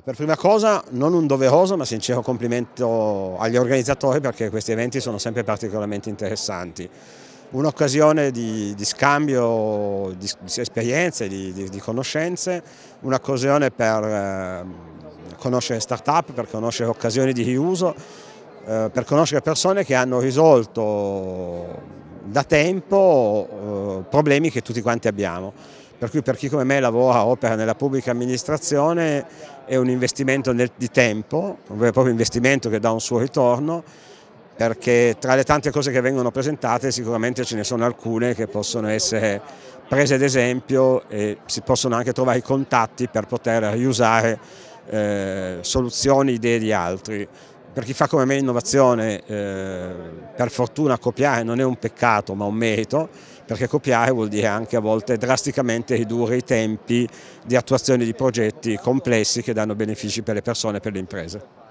per prima cosa non un doveroso ma sincero complimento agli organizzatori perché questi eventi sono sempre particolarmente interessanti. Un'occasione di, di, scambio di, di esperienze, di, di conoscenze, un'occasione per eh, conoscere start-up, per conoscere occasioni di riuso, eh, per conoscere persone che hanno risolto da tempo eh, problemi che tutti quanti abbiamo per cui per chi come me lavora, opera nella pubblica amministrazione è un investimento nel, di tempo, un vero e proprio investimento che dà un suo ritorno, perché tra le tante cose che vengono presentate sicuramente ce ne sono alcune che possono essere prese ad esempio e si possono anche trovare i contatti per poter riusare eh, soluzioni, idee di altri per chi fa come me innovazione, eh, per fortuna copiare non è un peccato ma un merito, perché copiare vuol dire anche a volte drasticamente ridurre i tempi di attuazione di progetti complessi che danno benefici per le persone e per le imprese.